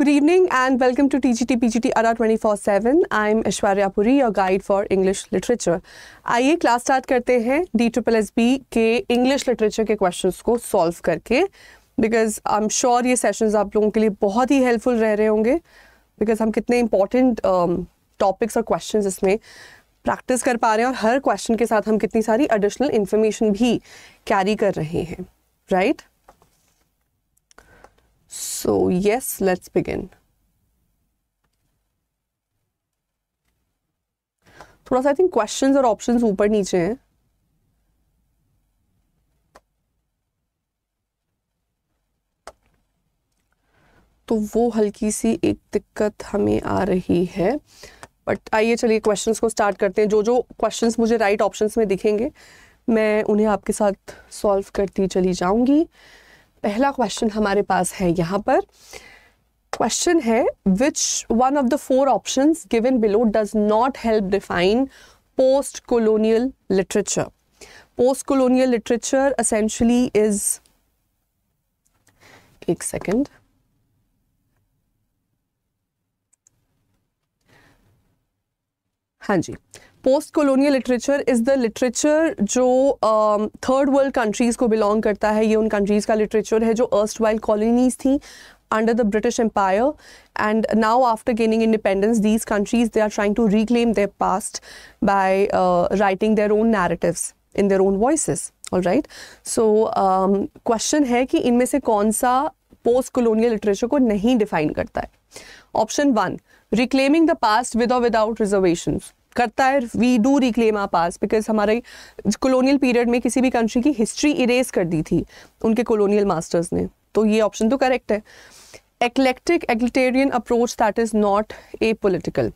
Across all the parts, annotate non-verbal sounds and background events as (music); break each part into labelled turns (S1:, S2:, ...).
S1: Good evening and welcome to TGT PGT ARA 24/7. I'm Ishwarya Puri, your guide for English literature. आइए class start करते हैं D triple S B के English literature के questions को solve करके because I am sure ये sessions आप लोगों के लिए बहुत ही हेल्पफुल रह रहे होंगे बिकॉज हम कितने इंपॉर्टेंट टॉपिक्स um, और क्वेश्चंस इसमें प्रैक्टिस कर पा रहे हैं और हर क्वेश्चन के साथ हम कितनी सारी एडिशनल इन्फॉर्मेशन भी कैरी कर रहे हैं right right? So yes, let's begin. थोड़ा सा आई थिंक क्वेश्चंस और ऑप्शंस ऊपर नीचे हैं तो वो हल्की सी एक दिक्कत हमें आ रही है बट आइए चलिए क्वेश्चंस को स्टार्ट करते हैं जो जो क्वेश्चंस मुझे राइट right ऑप्शंस में दिखेंगे मैं उन्हें आपके साथ सॉल्व करती चली जाऊंगी पहला क्वेश्चन हमारे पास है यहाँ पर क्वेश्चन है which one of the four option given below does not help define post colonial literature post colonial literature essentially is एक सेकेंड हाँ जी post colonial literature is the literature जो थर्ड वर्ल्ड कंट्रीज़ को belong करता है ये उन countries का लिटरेचर है जो अर्स्ट वाइल्ड कॉलोनीज थी under the British empire and now after gaining independence these countries they are trying to reclaim there past by writing their own narratives in their own voice all right so question है कि इनमें से कौन सा post colonial literature को नहीं define करता है option one reclaiming the past with और विदाउट रिजर्वेशन करता है we do reclaim our past because हमारे कॉलोनियल पीरियड में किसी भी कंट्री की हिस्ट्री इरेज कर दी थी उनके कॉलोनियल मास्टर्स ने तो ये ऑप्शन तो करेक्ट है eclectic egalitarian approach that is not apolitical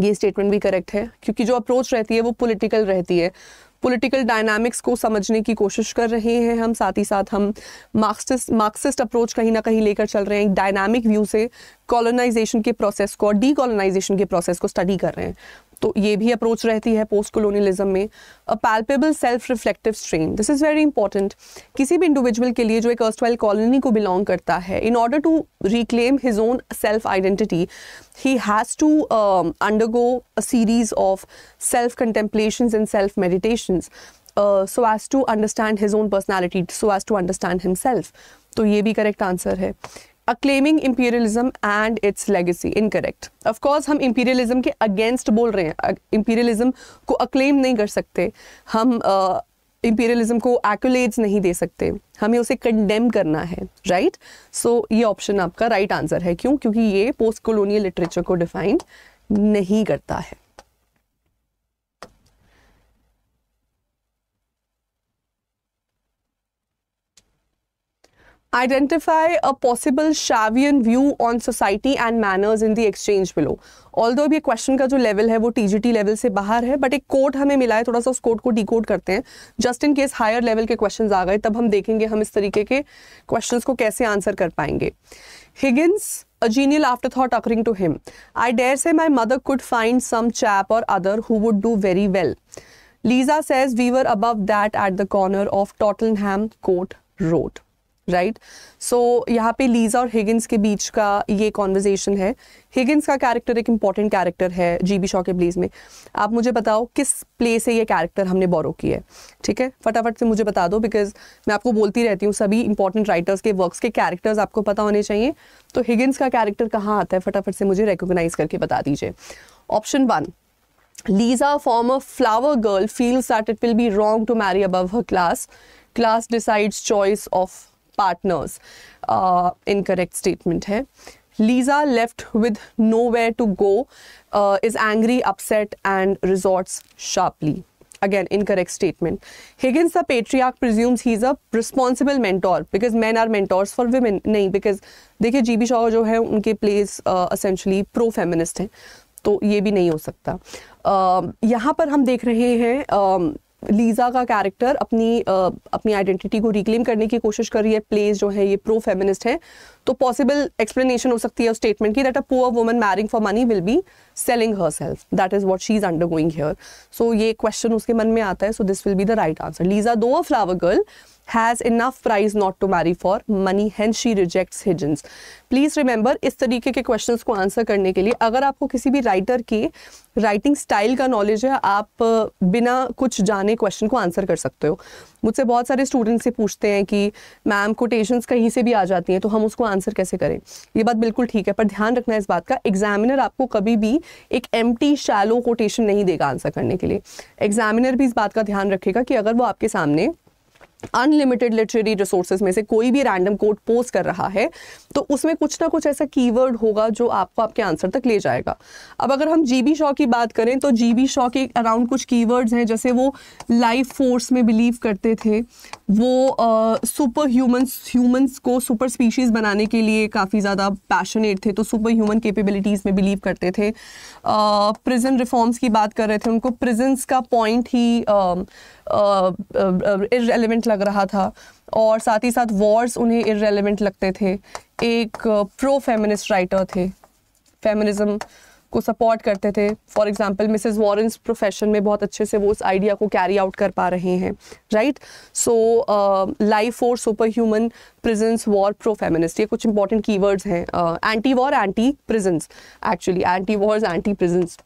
S1: ये स्टेटमेंट भी करेक्ट है क्योंकि जो अप्रोच रहती है वो पोलिटिकल रहती है पोलिटिकल डायनामिक्स को समझने की कोशिश कर रहे हैं हम साथ ही साथ हम मार्क्सिस्ट मार्क्सिस्ट अप्रोच कहीं ना कहीं लेकर चल रहे हैं डायनामिक व्यू से कॉलोनाइजेशन के प्रोसेस को और डी के प्रोसेस को स्टडी कर रहे हैं तो ये भी अप्रोच रहती है पोस्ट कोलोनियलिज्म में a palpable self reflective strain this is very important किसी भी इंडिविजुअल के लिए जो एक अर्स्टवाइल कॉलोनी को बिलोंग करता है in order to reclaim his own self identity he has to undergo a series of self contemplation and self meditations so as to understand his own personality so as to understand himself तो ये भी correct answer है acclaiming imperialism and its legacy incorrect of course हम imperialism के against बोल रहे हैं imperialism को अक्लेम नहीं कर सकते हम इम्पीरियलिज्म uh, को एक्ुलेट्स नहीं दे सकते हमें उसे कंडेम करना है राइट right? सो so, ये ऑप्शन आपका राइट right आंसर है क्यों क्योंकि ये पोस्ट कॉलोनियल लिटरेचर को डिफाइन नहीं करता है identify a possible Shavian view on society and manners in the exchange below. Although अब ये क्वेश्चन का जो लेवल है वो टी लेवल से बाहर है बट एक कोड हमें मिला है थोड़ा सा उस कोड को डिकोड करते हैं just in case higher level के क्वेश्चंस आ गए तब हम देखेंगे हम इस तरीके के क्वेश्चंस को कैसे आंसर कर पाएंगे Higgins a genial afterthought occurring to him i dare say my mother could find some chap or other who would do very well lisa says we were above that at the corner of tottenham court road right so so, यहाँ पे Lisa और Higgins के बीच का ये conversation है Higgins का character एक important character है जी बी शॉ के ब्लेज में आप मुझे बताओ किस प्ले से ये कैरेक्टर हमने बोरो किया है ठीक है फटाफट से मुझे बता दो बिकॉज मैं आपको बोलती रहती हूँ सभी इंपॉर्टेंट राइटर्स के वर्क्स के कैरेक्टर्स आपको पता होने चाहिए तो हिगिन्स का कैरेक्टर कहाँ आता है फटाफट से मुझे रिकोगनाइज करके बता दीजिए option one form a flower girl feels that it will be wrong to marry above her class class decides choice of partners incorrect statement है Liza left with nowhere to go is angry upset and retorts sharply again incorrect statement Higgins the patriarch presumes he is a responsible mentor because man are mentors for women नहीं because देखिए G B Shah जो है उनके place essentially pro feminist हैं तो ये भी नहीं हो सकता uh, यहाँ पर हम देख रहे हैं uh, लीजा का कैरेक्टर अपनी आ, अपनी आइडेंटिटी को रिक्लेम करने की कोशिश कर रही है प्लेस जो है ये प्रो फेमिनिस्ट है तो पॉसिबल एक्सप्लेनेशन हो सकती है उस स्टेटमेंट की that a poor woman marrying for money will be selling herself that is what she is undergoing here so ये क्वेश्चन उसके मन में आता है so this will be the right answer Liza though a flower girl has enough pride not to marry for money and she rejects Higgins please remember इस तरीके के question को आंसर करने के लिए अगर आपको किसी भी राइटर की राइटिंग स्टाइल का नॉलेज है आप बिना कुछ जाने क्वेश्चन को आंसर कर सकते हो मुझसे बहुत सारे स्टूडेंट्स से पूछते हैं कि मैम कोटेशंस कहीं से भी आ जाती हैं तो हम उसको आंसर कैसे करें ये बात बिल्कुल ठीक है पर ध्यान रखना इस बात का एग्जामिनर आपको कभी भी एक एम शैलो कोटेशन नहीं देगा आंसर करने के लिए एग्जामिनर भी इस बात का ध्यान रखेगा कि अगर वो आपके सामने अनलिमिटेड लिटरेरी रिसोर्सेज में से कोई भी रैंडम कोड पोस्ट कर रहा है तो उसमें कुछ ना कुछ ऐसा कीवर्ड होगा जो आपको आपके आंसर तक ले जाएगा अब अगर हम जी बी शॉ की बात करें तो जी बी शॉ के अराउंड कुछ कीवर्ड्स हैं जैसे वो लाइफ फोर्स में बिलीव करते थे वो सुपर ह्यूमंस ह्यूमंस को सुपर स्पीशीज़ बनाने के लिए काफ़ी ज़्यादा पैशनेट थे तो सुपर ह्यूमन केपेबिलिटीज़ में बिलीव करते थे प्रिजन uh, रिफॉर्म्स की बात कर रहे थे उनको प्रिजन्स का पॉइंट ही uh, इरेलीवेंट लग रहा था और साथ ही साथ वॉर्स उन्हें इरेलीवेंट लगते थे एक प्रो फेमिनिस्ट राइटर थे फेमिनिज्म को सपोर्ट करते थे for example Mrs Warren's profession में बहुत अच्छे से वो उस आइडिया को कैरी आउट कर पा रहे हैं राइट सो लाइफ और super human prisons war pro feminist ये कुछ इंपॉर्टेंट कीवर्ड्स हैं anti war anti prisons actually anti wars anti prisons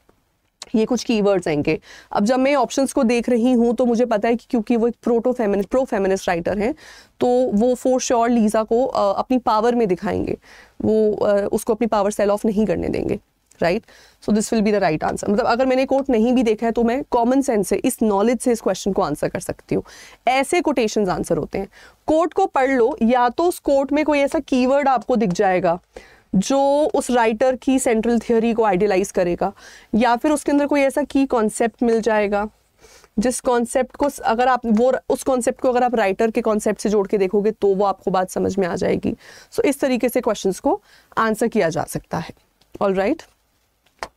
S1: ये कुछ कीवर्ड्स हैं इनके अब जब मैं ऑप्शंस को देख रही हूँ तो मुझे पता है कि क्योंकि वो एक proto feminist pro feminist writer हैं तो वो फोर श्योर लीज़ा को अपनी पावर में दिखाएंगे वो उसको अपनी पावर सेल ऑफ नहीं करने देंगे right so this will be the right answer मतलब अगर मैंने कोट नहीं भी देखा है तो मैं कॉमन सेंस से इस नॉलेज से इस क्वेश्चन को आंसर कर सकती हूँ ऐसे कोटेशन आंसर होते हैं कोर्ट को पढ़ लो या तो उस कोर्ट में कोई ऐसा कीवर्ड आपको दिख जाएगा जो उस राइटर की सेंट्रल थियोरी को आइडियलाइज करेगा या फिर उसके अंदर कोई ऐसा की कॉन्सेप्ट मिल जाएगा जिस कॉन्सेप्ट को अगर आप वो उस कॉन्सेप्ट को अगर आप राइटर के कॉन्सेप्ट से जोड़ के देखोगे तो वो आपको बात समझ में आ जाएगी सो so, इस तरीके से क्वेश्चंस को आंसर किया जा सकता है ऑल राइट right?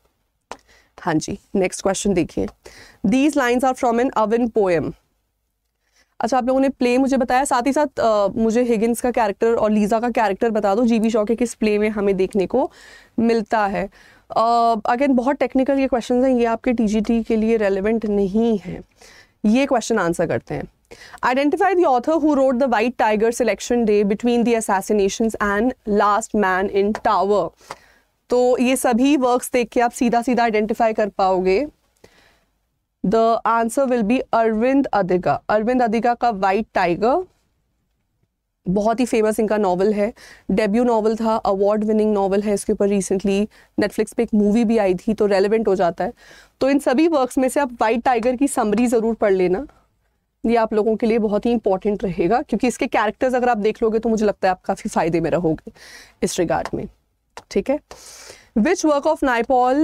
S1: हाँ जी नेक्स्ट क्वेश्चन देखिए these lines are from an Owen poem अच्छा आप लोगों ने प्ले मुझे बताया साथ ही साथ आ, मुझे हिगिन्स का कैरेक्टर और लीजा का कैरेक्टर बता दो जीवी शॉ के किस प्ले में हमें देखने को मिलता है अगेन uh, बहुत टेक्निकल ये क्वेश्चन हैं ये आपके टीजीटी के लिए रेलिवेंट नहीं है ये क्वेश्चन आंसर करते हैं identify the author who wrote the white tiger selection day between the assassination and last man in tower तो ये सभी वर्क्स देख के आप सीधा सीधा आइडेंटिफाई कर पाओगे the answer will be Aravind Adiga Aravind Adiga का वाइट टाइगर बहुत ही फेमस इनका नॉवल है डेब्यू नॉवल था अवार्ड विनिंग नॉवल है इसके ऊपर रिसेंटली नेटफ्लिक्स पे एक मूवी भी आई थी तो रेलिवेंट हो जाता है तो इन सभी वर्क्स में से आप वाइट टाइगर की समरी ज़रूर पढ़ लेना ये आप लोगों के लिए बहुत ही इंपॉर्टेंट रहेगा क्योंकि इसके कैरेक्टर्स अगर आप देख लोगे तो मुझे लगता है आप काफ़ी फायदे में रहोगे इस रिगार्ड में ठीक है which work of Naipaul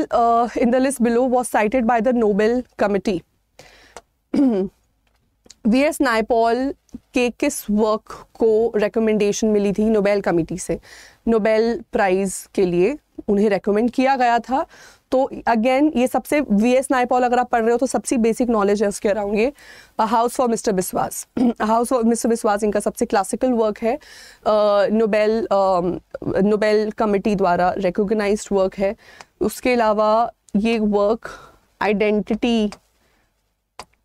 S1: in the list below was cited by the Nobel committee V S Naipaul के किस वर्क को रिकमेंडेशन मिली थी नोबेल कमिटी से नोबेल प्राइज के लिए उन्हें रिकमेंड किया गया था तो अगेन ये सबसे वी एस नाइपॉल अगर आप पढ़ रहे हो तो सबसे बेसिक नॉलेज है उसके अराउंड ये house for mister Biswas house for mister Biswas इनका सबसे क्लासिकल वर्क है नोबेल नोबेल कमिटी द्वारा रिकोगनाइज वर्क है उसके अलावा ये वर्क आइडेंटिटी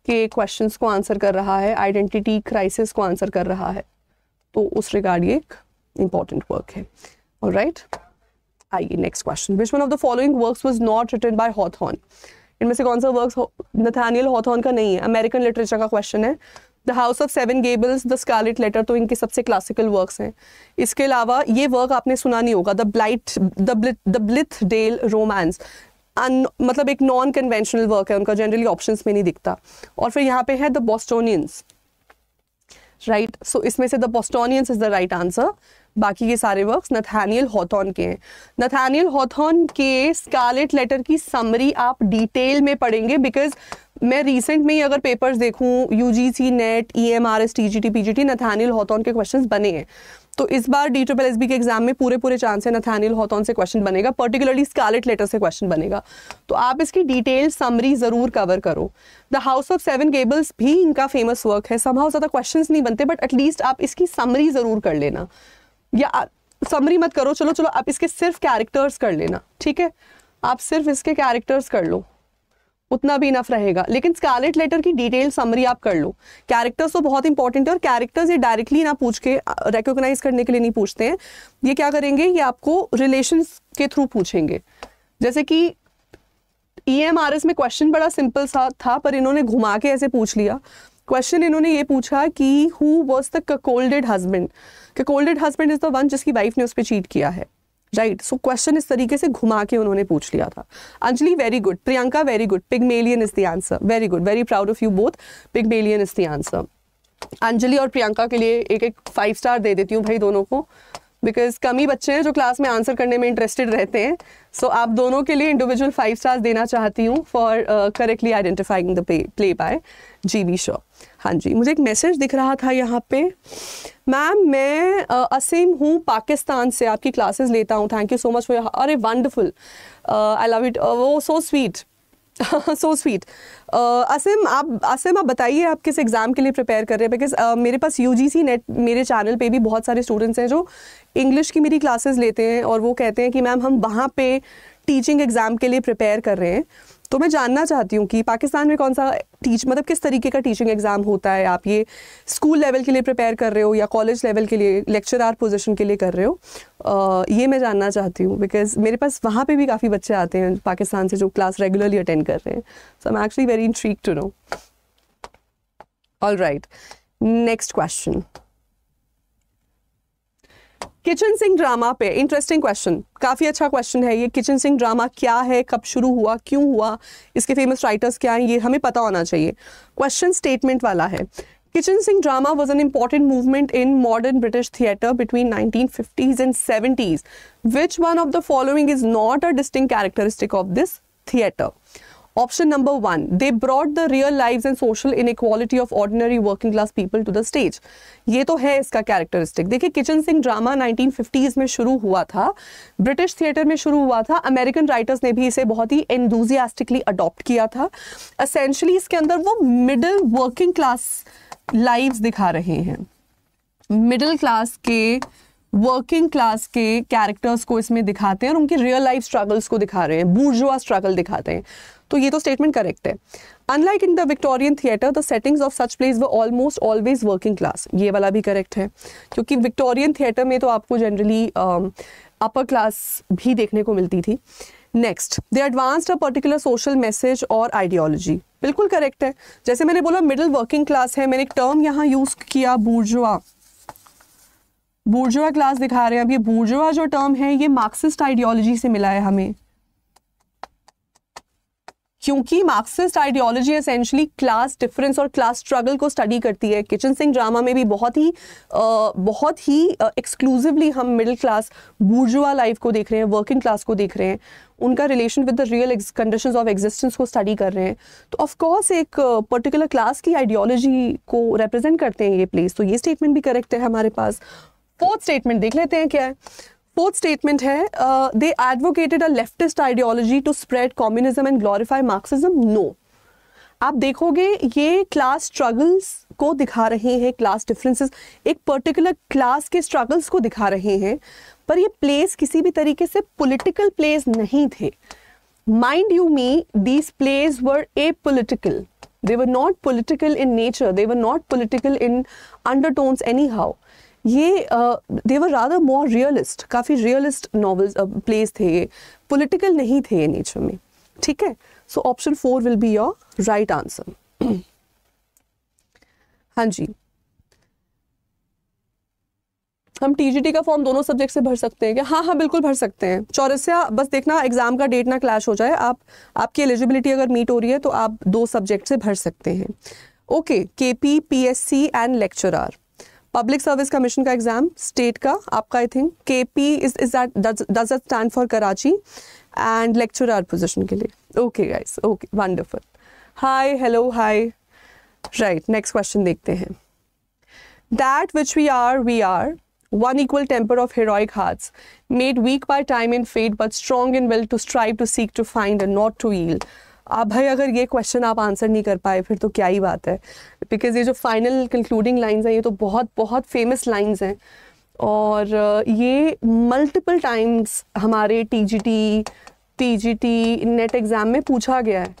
S1: के क्वेश्चंस को आंसर कर रहा है आइडेंटिटी क्राइसिस को आंसर कर रहा है तो उस रिगार्ड ये एक इम्पॉर्टेंट वर्क है राइट right? आइए next question which one of the following works was not written by Hawthorne इनमें से कौन सा वर्क्स नथानियल हॉथॉर्न का नहीं है अमेरिकन लिटरेचर का क्वेश्चन है the house of seven gables the scarlet letter तो इनके सबसे क्लासिकल वर्क्स हैं इसके अलावा ये वर्क आपने सुना नहीं होगा the blight the blithedale romance अन मतलब एक नॉन कन्वेंशनल वर्क है उनका जनरली ऑप्शंस में नहीं दिखता और फिर यहाँ पे है द बॉस्टोनियंस राइट सो इसमें से the Bostonians is the right answer बाकी के सारे वर्क्स नथानियल हॉथॉर्न के हैं नथानियल हॉथॉर्न के स्कारलेट लेटर की समरी आप डिटेल में पढ़ेंगे बिकॉज मैं रिसेंट में ही अगर पेपर्स देखूं UGC NET E M R S T G T P G T Nathaniel Hawthorne के क्वेश्चन बने हैं तो इस बार डी ट्रिपल एस बी के एग्जाम में पूरे पूरे चांस है नथानियल हॉथॉर्न से क्वेश्चन बनेगा पर्टिकुलरली स्कारलेट लेटर से क्वेश्चन बनेगा तो आप इसकी डिटेल समरी ज़रूर कवर करो the house of seven gables भी इनका फेमस वर्क है समहाउ ज़्यादा क्वेश्चन नहीं बनते बट एटलीस्ट आप इसकी समरी ज़रूर कर लेना या समरी मत करो चलो चलो आप इसके सिर्फ कैरेक्टर्स कर लेना ठीक है आप सिर्फ इसके कैरेक्टर्स कर लो उतना भी इनफ रहेगा लेकिन स्कारलेट लेटर की डिटेल समरी आप कर लो कैरेक्टर्स तो बहुत इंपॉर्टेंट है और कैरेक्टर्स ये डायरेक्टली ना पूछ के रिकोगनाइज करने के लिए नहीं पूछते हैं ये क्या करेंगे ये आपको रिलेशन के थ्रू पूछेंगे जैसे कि ई e में क्वेश्चन बड़ा सिंपल सा था पर इन्होंने घुमा के ऐसे पूछ लिया क्वेश्चन इन्होंने ये पूछा कि who was the cuckolded husband cuckolded husband is the one जिसकी वाइफ ने उस पर चीट किया है राइट सो क्वेश्चन इस तरीके से घुमा के उन्होंने पूछ लिया था Anjali very good Priyanka very good Pygmalion is the answer very good very proud of you both Pygmalion is the answer Anjali और प्रियंका के लिए एक एक फाइव स्टार दे देती हूँ भाई दोनों को बिकॉज कम ही बच्चे हैं जो क्लास में आंसर करने में इंटरेस्टेड रहते हैं सो so, आप दोनों के लिए इंडिविजुअल फाइव स्टार्स देना चाहती हूँ for correctly identifying the play by G B Shaw हाँ जी मुझे एक मैसेज दिख रहा था यहाँ पे मैम मैं असीम हूँ पाकिस्तान से आपकी क्लासेस लेता हूँ thank you so much for अरे वंडरफुल आई लव इट वो so sweet so sweet Asim आप असिम आप बताइए आप किस एग्ज़ाम के लिए प्रिपेयर कर रहे हैं बिकॉज uh, मेरे पास यू जी सी नेट मेरे चैनल पे भी बहुत सारे स्टूडेंट्स हैं जो इंग्लिश की मेरी क्लासेस लेते हैं और वो कहते हैं कि मैम हम वहाँ पे टीचिंग एग्ज़ाम के लिए प्रिपेयर कर रहे हैं तो मैं जानना चाहती हूँ कि पाकिस्तान में कौन सा टीच मतलब किस तरीके का टीचिंग एग्ज़ाम होता है आप ये स्कूल लेवल के लिए प्रिपेयर कर रहे हो या कॉलेज लेवल के लिए लेक्चरार पोजिशन के लिए कर रहे हो ये मैं जानना चाहती हूँ बिकॉज मेरे पास वहाँ पर भी काफ़ी बच्चे आते हैं पाकिस्तान से जो क्लास रेगुलरली अटेंड कर रहे हैं so I am actually very intrigued to know all right next question kitchen sink drama पे इंटरेस्टिंग क्वेश्चन काफ़ी अच्छा क्वेश्चन है ये किचन सिंह ड्रामा क्या है कब शुरू हुआ क्यों हुआ इसके फेमस राइटर्स क्या हैं ये हमें पता होना चाहिए क्वेश्चन स्टेटमेंट वाला है kitchen sink drama was an important movement in modern British theatre between nineteen fifties and seventies which one of the following is not a distinguishing characteristic of this theatre Option number one, they brought the real lives and social inequality of ordinary working class people to the stage. ये तो है इसका characteristic देखिए kitchen sink drama 1950s में शुरू हुआ था British theatre में शुरू हुआ था अमेरिकन राइटर्स ने भी इसे बहुत ही एंडूजियास्टिकली अडॉप्ट किया था असेंशली इसके अंदर वो मिडिल वर्किंग क्लास लाइव्स दिखा रहे हैं मिडिल क्लास के वर्किंग क्लास के कैरेक्टर्स को इसमें दिखाते हैं और उनकी रियल लाइफ स्ट्रगल्स को दिखा रहे हैं बूर्जुआ स्ट्रगल दिखाते हैं तो ये तो स्टेटमेंट करेक्ट है unlike in the Victorian theatre the settings of such plays were almost always working class ये वाला भी करेक्ट है क्योंकि विक्टोरियन थिएटर में तो आपको जनरली अपर क्लास भी देखने को मिलती थी next they advanced a particular social message और आइडियोलॉजी बिल्कुल करेक्ट है जैसे मैंने बोला मिडिल वर्किंग क्लास है मैंने एक टर्म यहाँ यूज किया बूर्जुआ बूर्जुआ क्लास दिखा रहे हैं अब ये बूर्जुआ जो टर्म है ये मार्क्सिस्ट आइडियोलॉजी से मिला है हमें क्योंकि Marxist ideology essentially class difference और क्लास स्ट्रगल को स्टडी करती है किचन सिंह ड्रामा में भी बहुत ही आ, बहुत ही एक्सक्लूसिवली हम मिडिल क्लास बुर्जुआ लाइफ को देख रहे हैं वर्किंग क्लास को देख रहे हैं उनका relation with the real condition of existence को स्टडी कर रहे हैं तो ऑफकोर्स एक पर्टिकुलर क्लास की आइडियोलॉजी को रिप्रेजेंट करते हैं ये प्लेस तो ये स्टेटमेंट भी करेक्ट है हमारे पास फोर्थ स्टेटमेंट देख लेते हैं क्या है फोर्थ स्टेटमेंट है they advocated a leftist ideology to spread communism and glorify Marxism no आप देखोगे ये क्लास स्ट्रगल्स को दिखा रहे हैं क्लास डिफरेंसेस एक पर्टिकुलर क्लास के स्ट्रगल्स को दिखा रहे हैं पर ये प्लेस किसी भी तरीके से पॉलिटिकल प्लेस नहीं थे mind you mind you me these plays were apolitical they were not political in nature they were not political in anyhow ये देवर राधा मोर रियलिस्ट काफ़ी रियलिस्ट नॉवल्स प्लेस थे ये political नहीं थे ये nature में ठीक है so option four will be your right answer हाँ जी हम टीजीटी का फॉर्म दोनों सब्जेक्ट से भर सकते हैं क्या हाँ हाँ बिल्कुल भर सकते हैं चौरसिया बस देखना एग्जाम का डेट ना क्लैश हो जाए आप आपकी एलिजिबिलिटी अगर मीट हो रही है तो आप दो सब्जेक्ट से भर सकते हैं okay K P P S C and lecturer public service commission का एग्जाम स्टेट का आपका I think K P is is that does it stand for Karachi and lecturer position के लिए okay guys okay wonderful hi hello hi right next question देखते हैं that which we are we are one equal temper of heroic hearts made weak by time in fate but strong in will to strive to seek to find not to yield अब आप भाई अगर ये question आप answer नहीं कर पाए फिर तो क्या ही बात है बिकॉज ये जो फाइनल कंक्लूडिंग लाइन्स हैं ये तो बहुत बहुत फेमस लाइन्स हैं और uh, ये मल्टीपल टाइम्स हमारे T T G P G T NET exam में पूछा गया है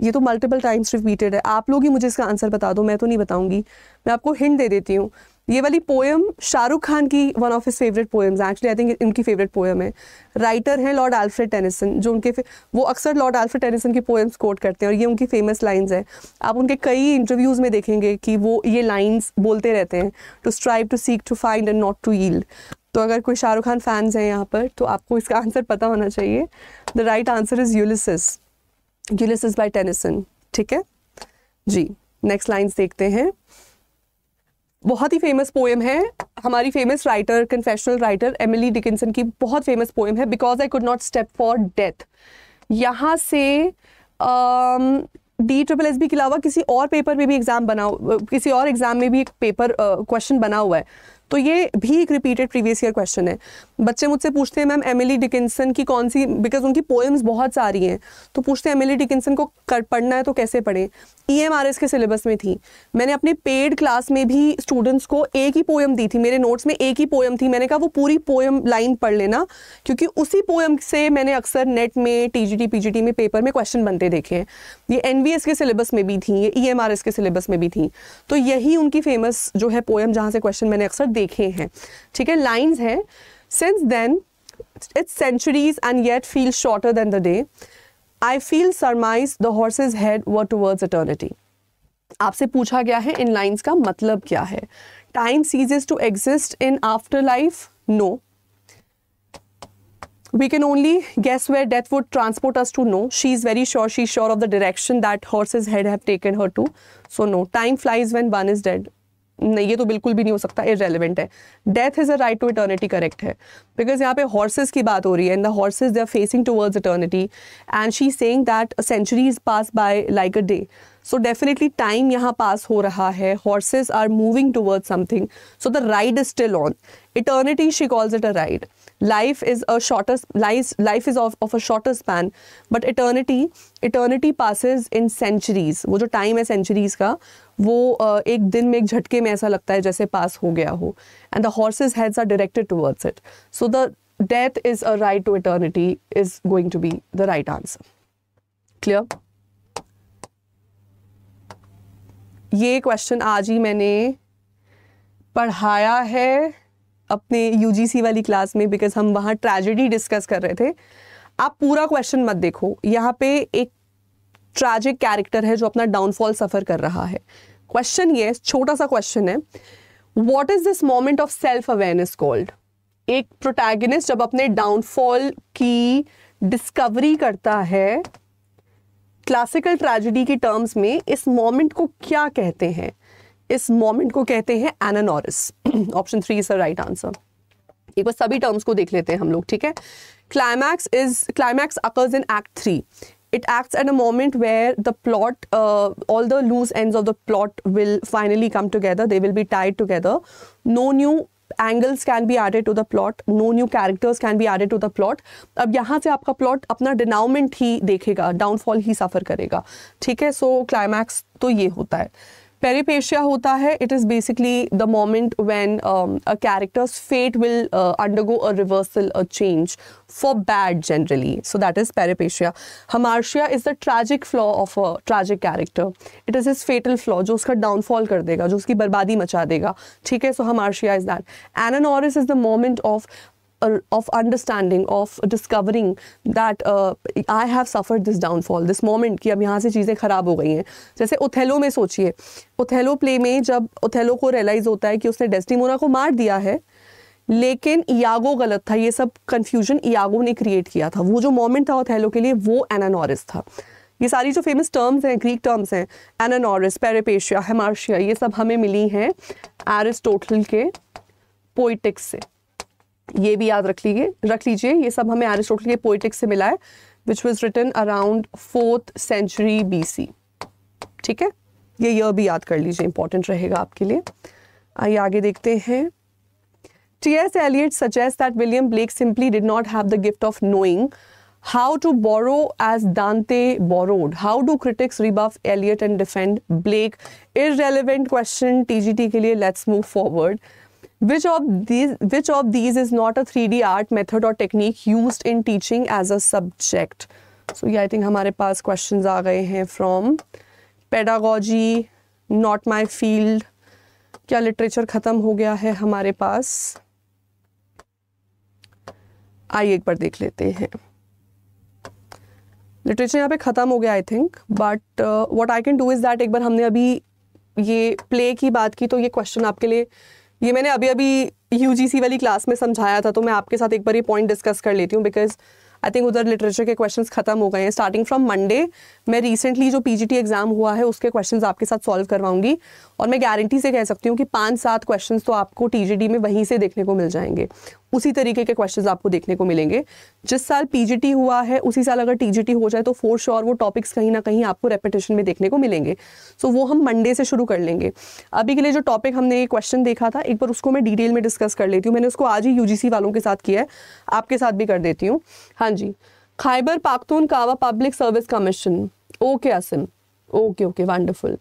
S1: ये तो मल्टीपल टाइम्स रिपीटेड है आप लोग ही मुझे इसका आंसर बता दो मैं तो नहीं बताऊंगी मैं आपको हिंट दे देती हूँ ये वाली पोएम शाहरुख खान की one of his favourite poems actually I think इनकी फेवरेट पोएम है राइटर हैं लॉर्ड अल्फ्रेड टेनिसन जो उनके वो अक्सर लॉर्ड अल्फ्रेड टेनिसन की पोएम्स कोट करते हैं और ये उनकी फेमस लाइंस हैं आप उनके कई इंटरव्यूज़ में देखेंगे कि वो ये लाइंस बोलते रहते हैं to strive to seek to find and not to yield तो अगर कोई शाहरुख खान फैंस हैं यहाँ पर तो आपको इसका आंसर पता होना चाहिए the right answer is Ulysses Ulysses by Tennyson ठीक है जी नेक्स्ट लाइन्स देखते हैं बहुत ही फेमस पोएम है हमारी famous writer confessional writer Emily Dickinson की बहुत फेमस पोएम है because I could not stop for death यहाँ से डी ट्रिपल एस बी के अलावा किसी और पेपर में भी एग्ज़ाम बना किसी और एग्ज़ाम में भी एक पेपर क्वेश्चन uh, बना हुआ है तो ये भी एक रिपीटेड प्रीवियस ईयर क्वेश्चन है बच्चे मुझसे पूछते हैं मैम एमिली डिकिंसन की कौन सी बिकॉज उनकी पोएम्स बहुत सारी हैं तो पूछते हैं एमिली डिकिंसन को कर पढ़ना है तो कैसे पढ़ें ई एम आर एस के सिलेबस में थी मैंने अपने पेड क्लास में भी स्टूडेंट्स को एक ही पोएम दी थी मेरे नोट्स में एक ही पोएम थी मैंने कहा वो पूरी पोएम लाइन पढ़ लेना क्योंकि उसी पोएम से मैंने अक्सर नेट में T G T P G T में पेपर में क्वेश्चन बनते देखे हैं ये एन वी एस के सिलेबस में भी थी ये ई एम आर एस के सिलेबस में भी थी तो यही उनकी फेमस जो है पोएम जहाँ से क्वेश्चन मैंने अक्सर देखे हैं ठीक है लाइन्स हैं Since then, it's centuries and yet feels shorter than the day. I feel surmised the horse's head were towards eternity. आपसे पूछा गया है इन लाइन्स का मतलब क्या है time ceases to exist in afterlife we can only guess where death would transport us to no she's very sure she's sure of the direction that horse's head have taken her to so no time flies when one is dead नहीं ये तो बिल्कुल भी नहीं हो सकता irrelevant है death is a ride to eternity correct है बिकॉज यहाँ पे हॉर्सेज की बात हो रही है and the horses they are facing towards eternity and she saying that century is pass by like a day so definitely time यहाँ pass हो रहा है horses are moving towards something so the ride is still on eternity she calls it a ride life is a shortest life life is of of a shortest span but eternity eternity passes in centuries वो जो time है centuries का वो uh, एक दिन में एक झटके में ऐसा लगता है जैसे पास हो गया हो and the horses has are directed towards it so the death is a ride to eternity is going to be the right answer clear ये क्वेश्चन आज ही मैंने पढ़ाया है अपने यूजीसी वाली क्लास में बिकॉज हम वहाँ ट्रेजिडी डिस्कस कर रहे थे आप पूरा क्वेश्चन मत देखो यहाँ पे एक ट्रैजिक कैरेक्टर है जो अपना डाउनफॉल सफ़र कर रहा है क्वेश्चन ये छोटा सा क्वेश्चन है what is this moment of self awareness called एक प्रोटैगनिस्ट जब अपने डाउनफॉल की डिस्कवरी करता है क्लासिकल ट्रेजिडी के टर्म्स में इस मोमेंट को क्या कहते हैं इस मोमेंट को कहते हैं anagnorisis option three is the right answer एक बार सभी टर्म्स को देख लेते हैं हम लोग ठीक है climax is climax occurs in act three it acts at a moment where the plot all the loose loose of the plot will finally come together they will be tied together no new angles can be added to the plot no new characters can be added to the plot अब यहाँ से आपका plot अपना डिनाउमेंट ही देखेगा downfall ही सफ़र करेगा ठीक है सो so, climax तो ये होता है पेरीपेशिया होता है it is basically the moment when a character's fate will undergo a reversal a change for bad generally so that is peripeteia hamartia is the tragic flaw of a tragic character it is is fatal flaw जो उसका downfall कर देगा जो उसकी बर्बादी मचा देगा ठीक है so hamartia is that an anagnorisis is the moment of uh, of understanding of discovering that uh, I have suffered this downfall this moment कि अब यहाँ से चीज़ें ख़राब हो गई हैं जैसे ओथेलो में सोचिए ओथेलो प्ले में जब ओथेलो को रियलाइज़ होता है कि उसने डेस्टिमोना को मार दिया है लेकिन इयागो गलत था ये सब कन्फ्यूजन इयागो ने क्रिएट किया था वो जो मोमेंट था ओथेलो के लिए वो एनानोरिस था ये सारी जो फेमस टर्म्स हैं ग्रीक टर्म्स हैं एनानोरिस पेरेपेशिया हेमार्शिया ये सब हमें मिली हैं एरिस्टोटल के पोइटिक्स से ये भी याद रख लीजिए रख लीजिए ये सब हमें एरिस्टोटल के पोइटिक्स से मिला है which was written around fourth century B C ठीक है ये ईयर भी याद कर लीजिए इंपॉर्टेंट रहेगा आपके लिए आइए आगे देखते हैं T S Eliot suggest that William Blake simply did not have the gift of knowing how to borrow how to borrow as Dante borrowed. How Eliot and defend Blake and relevant question T G T के लिए let's move forward Which of these which of these is not a 3D art method or technique used in teaching as a subject? So yeah, I think हमारे पास questions आ गए हैं from pedagogy, not my field. क्या literature ख़त्म हो गया है हमारे पास आइए एक बार देख लेते हैं लिटरेचर यहाँ पे ख़त्म हो गया I think but what I can do is that एक बार हमने अभी ये प्ले की बात की तो ये क्वेश्चन आपके लिए ये मैंने अभी अभी यूजीसी वाली क्लास में समझाया था तो मैं आपके साथ एक बार ये पॉइंट डिस्कस कर लेती हूँ बिकॉज आई थिंक उधर लिटरेचर के क्वेश्चंस खत्म हो गए हैं स्टार्टिंग फ्रॉम मंडे मैं रिसेंटली जो पीजीटी एग्जाम हुआ है उसके क्वेश्चंस आपके साथ सॉल्व करवाऊंगी और मैं गारंटी से कह सकती हूँ कि पांच सात क्वेश्चंस तो आपको टीजीडी में वहीं से देखने को मिल जाएंगे उसी तरीके के क्वेश्चंस आपको देखने को मिलेंगे जिस साल पीजीटी हुआ है उसी साल अगर टीजीटी हो जाए तो फोर श्योर वो टॉपिक्स कहीं ना कहीं आपको रेपिटेशन में देखने को मिलेंगे सो so, वो हम मंडे से शुरू कर लेंगे अभी के लिए जो टॉपिक हमने क्वेश्चन देखा था एक बार उसको मैं डिटेल में डिस्कस कर लेती हूँ मैंने उसको आज ही यू वालों के साथ किया है आपके साथ भी कर देती हूँ हाँ जी Khyber Pakhtunkhwa public service commission okay Asim okay okay wonderful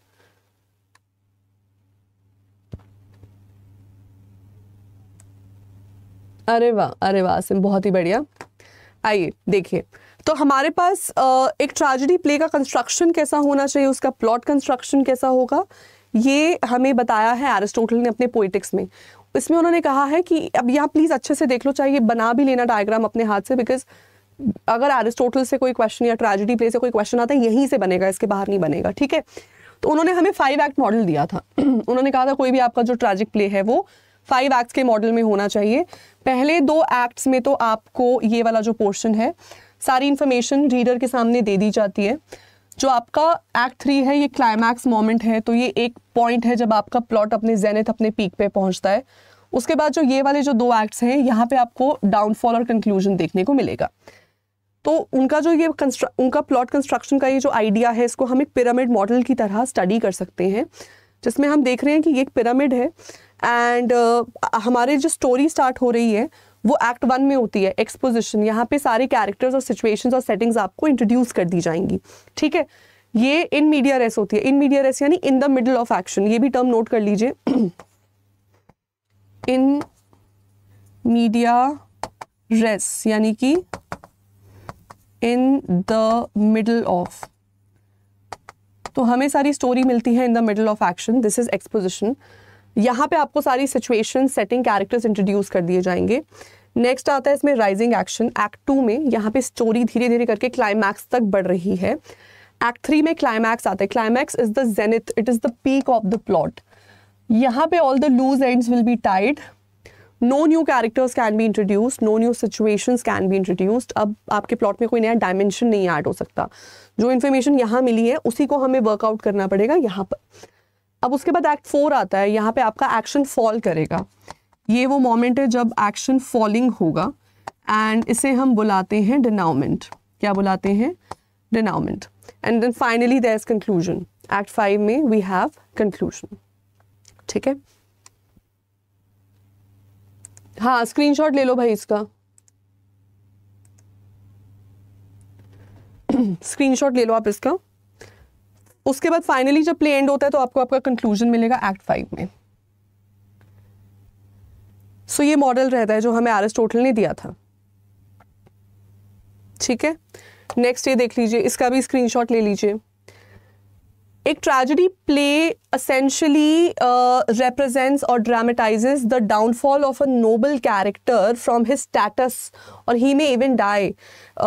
S1: अरे वाह अरे वाह सिम बहुत ही बढ़िया आइए देखिए तो हमारे पास एक ट्रेजिडी प्ले का कंस्ट्रक्शन कैसा होना चाहिए उसका प्लॉट कंस्ट्रक्शन कैसा होगा ये हमें बताया है एरिस्टोटल ने अपने पोइटिक्स में इसमें उन्होंने कहा है कि अब यहाँ प्लीज़ अच्छे से देख लो चाहिए बना भी लेना डायग्राम अपने हाथ से बिकॉज अगर एरिस्टोटल से कोई क्वेश्चन या ट्रेजिडी प्ले से कोई क्वेश्चन आता है यहीं से बनेगा इसके बाहर नहीं बनेगा ठीक है तो उन्होंने हमें फाइव एक्ट मॉडल दिया था (clears throat) उन्होंने कहा था कोई भी आपका जो ट्रेजिक प्ले है वो फाइव एक्ट्स के मॉडल में होना चाहिए पहले दो एक्ट्स में तो आपको ये वाला जो पोर्शन है सारी इन्फॉर्मेशन रीडर के सामने दे दी जाती है जो आपका एक्ट थ्री है ये क्लाइमैक्स मोमेंट है तो ये एक पॉइंट है जब आपका प्लॉट अपने जेनेथ अपने पीक पे पहुंचता है उसके बाद जो ये वाले जो दो एक्ट्स हैं यहाँ पे आपको डाउनफॉल और कंक्लूजन देखने को मिलेगा तो उनका जो ये उनका प्लॉट कंस्ट्रक्शन का ये जो आइडिया है इसको हम एक पिरामिड मॉडल की तरह स्टडी कर सकते हैं जिसमें हम देख रहे हैं कि ये एक पिरामिड है एंड uh, जो स्टोरी स्टार्ट हो रही है वो एक्ट वन में होती है एक्सपोजिशन यहाँ पे सारे कैरेक्टर्स और सिचुएशंस और सेटिंग्स आपको इंट्रोड्यूस कर दी जाएंगी ठीक है ये इन मीडिया रेस होती है इन मीडिया रेस यानी in the middle of action ये भी टर्म नोट कर लीजिए इन मीडिया रेस यानी कि इन द मिडल ऑफ तो हमें सारी स्टोरी मिलती है in the middle of action this is exposition यहाँ पे आपको सारी सिचुएशन सेटिंग कैरेक्टर्स इंट्रोड्यूस कर दिए जाएंगे नेक्स्ट आता है इसमें राइजिंग एक्शन एक्ट टू में यहाँ पे स्टोरी धीरे धीरे करके क्लाइमैक्स तक बढ़ रही है एक्ट थ्री में क्लाइमैक्स आता है climax is the zenith it is the peak of the plot यहाँ पे all the loose ends will be tied no new characters can be introduce no new situation can be introduced अब आपके plot में कोई नया dimension नहीं add हो सकता जो इन्फॉर्मेशन यहाँ मिली है उसी को हमें वर्कआउट करना पड़ेगा यहाँ पर अब उसके बाद एक्ट फोर आता है यहाँ पे आपका एक्शन फॉल करेगा ये वो मोमेंट है जब एक्शन फॉलिंग होगा एंड इसे हम बुलाते हैं डिनाउमेंट क्या बुलाते हैं denouement and then finally there is conclusion act five में वी हैव कंक्लूजन ठीक है हाँ स्क्रीनशॉट ले लो भाई इसका स्क्रीनशॉट (clears throat) ले लो आप इसका उसके बाद फाइनली जब प्ले एंड होता है तो आपको आपका कंक्लूजन मिलेगा एक्ट फाइव में सो so, ये मॉडल रहता है जो हमें एरिस्टोटल ने दिया था ठीक है नेक्स्ट ये देख लीजिए इसका भी स्क्रीनशॉट ले लीजिए एक ट्रेजिडी प्ले असेंशली रिप्रेजेंट्स और dramatize the downfall of a noble character from his status और he may even die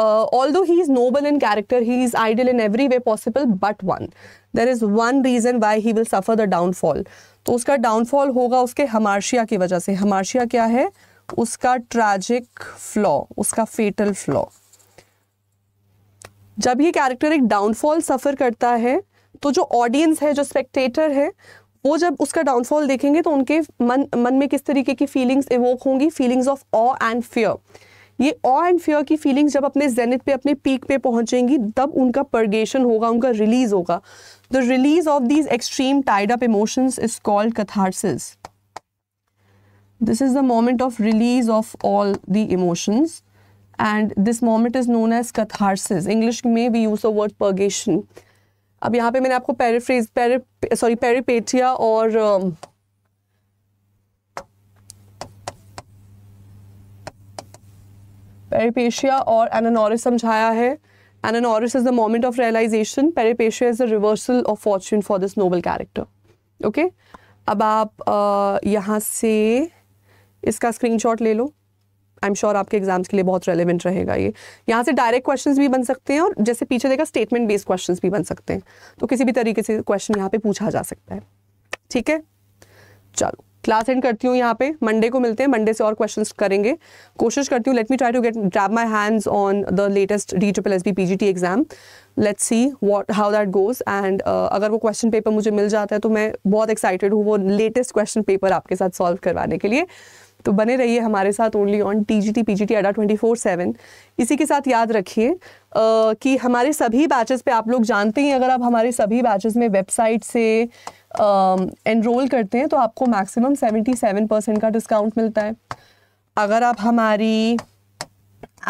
S1: although he is noble in character he is ideal in every way possible but one there is one reason why he will suffer the downfall तो उसका downfall होगा उसके हमारशिया की वजह से हमारशिया क्या है उसका ट्रेजिक फ्लॉ उसका फेटल फ्लॉ जब ये कैरेक्टर एक डाउनफॉल सफर करता है तो जो ऑडियंस है जो स्पेक्टेटर है वो जब उसका डाउनफॉल देखेंगे तो उनके मन मन में किस तरीके की फीलिंग्स इवोक होंगी feelings of awe and fear ये ऑ एंड फियर की फीलिंग्स जब अपने जेनित पे अपने पीक पे पहुंचेंगी तब उनका परगेशन होगा उनका रिलीज होगा the release of these extreme tied up emotions is called catharsis this is the moment of release of all the emotions and this moment is known as catharsis English में we use a word purgation अब यहाँ पे मैंने आपको पेरीफ्रेज peri sorry पेरीपेथिया और पेरिपेशिया um, और anagnorisis समझाया है anagnorisis is the moment of realisation peripeteia is the reversal of fortune for this noble character okay अब आप uh, यहाँ से इसका स्क्रीनशॉट ले लो आई एम श्योर आपके एग्जाम्स के लिए बहुत रेलिवेंट रहेगा ये यहाँ से डायरेक्ट क्वेश्चन भी बन सकते हैं और जैसे पीछे देखा स्टेटमेंट बेस्ड क्वेश्चन भी बन सकते हैं तो किसी भी तरीके से क्वेश्चन यहाँ पे पूछा जा सकता है ठीक है चलो क्लास एंड करती हूँ यहाँ पे मंडे को मिलते हैं मंडे से और क्वेश्चंस करेंगे कोशिश करती हूँ let me try to get drape my hands on the latest D triple S B P G T exam let see what how that goes and अगर वो क्वेश्चन पेपर मुझे मिल जाता है तो मैं बहुत एक्साइटेड हूँ वो लेटेस्ट क्वेश्चन पेपर आपके साथ सॉल्व करवाने के लिए तो बने रहिए हमारे साथ only on T G T P G T Adda twenty four seven इसी के साथ याद रखिए कि हमारे सभी बैचेस पे आप लोग जानते ही अगर आप हमारे सभी बैचेस में वेबसाइट से एनरोल करते हैं तो आपको मैक्सिमम सेवेंटी सेवन परसेंट का डिस्काउंट मिलता है अगर आप हमारी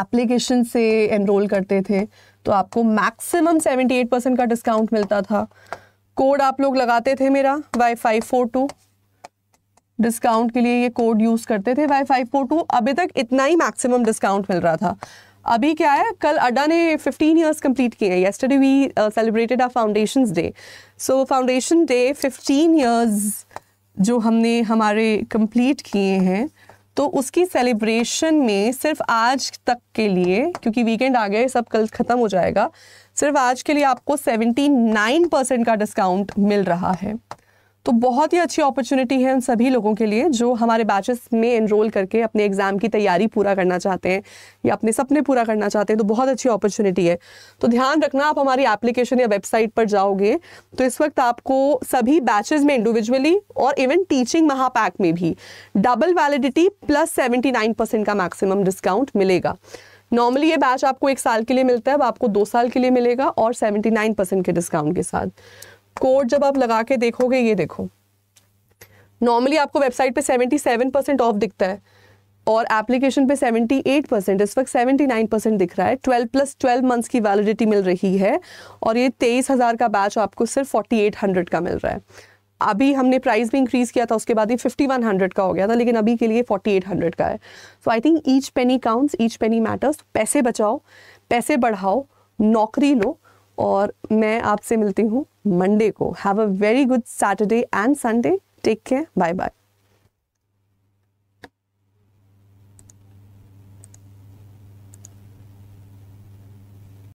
S1: एप्लीकेशन से एनरोल करते थे तो आपको मैक्सिमम सेवेंटी एट परसेंट का डिस्काउंट मिलता था कोड आप लोग लगाते थे मेरा Y five four two discount के लिए ये कोड यूज़ करते थे वाई फाइव फोर टू अभी तक इतना ही मैक्सिमम डिस्काउंट मिल रहा था अभी क्या है कल अड्डा ने 15 इयर्स कंप्लीट किए हैं yesterday we celebrated our foundation day so foundation day 15 years जो हमने हमारे कंप्लीट किए हैं तो उसकी सेलिब्रेशन में सिर्फ आज तक के लिए क्योंकि वीकेंड आ गए सब कल ख़त्म हो जाएगा सिर्फ आज के लिए आपको 79 परसेंट का डिस्काउंट मिल रहा है तो बहुत ही अच्छी अपॉर्चुनिटी है उन सभी लोगों के लिए जो हमारे बैचेस में एनरोल करके अपने एग्ज़ाम की तैयारी पूरा करना चाहते हैं या अपने सपने पूरा करना चाहते हैं तो बहुत अच्छी अपॉर्चुनिटी है तो ध्यान रखना आप हमारी एप्लीकेशन या वेबसाइट पर जाओगे तो इस वक्त आपको सभी बैचेज में इंडिविजुअली और इवन टीचिंग महापैक में भी डबल वैलिडिटी प्लस सेवेंटी का मैक्सिमम डिस्काउंट मिलेगा नॉर्मली ये बैच आपको एक साल के लिए मिलता है अब आपको दो साल के लिए मिलेगा और नाइन परसेंट के डिस्काउंट के साथ कोड जब आप लगा के देखोगे ये देखो नॉर्मली आपको वेबसाइट पे 77 परसेंट ऑफ दिखता है और एप्लीकेशन पे 78 परसेंट इस वक्त 79 परसेंट दिख रहा है 12 प्लस 12 मंथ्स की वैलिडिटी मिल रही है और ये तेईस हज़ार का बैच आपको सिर्फ 4800 का मिल रहा है अभी हमने प्राइस भी इंक्रीज़ किया था उसके बाद ही 5100 का हो गया था लेकिन अभी के लिए 4800 का है so I think each penny counts each penny matters पैसे बचाओ पैसे बढ़ाओ नौकरी लो और मैं आपसे मिलती हूँ मंडे को have a very good Saturday and Sunday take care bye bye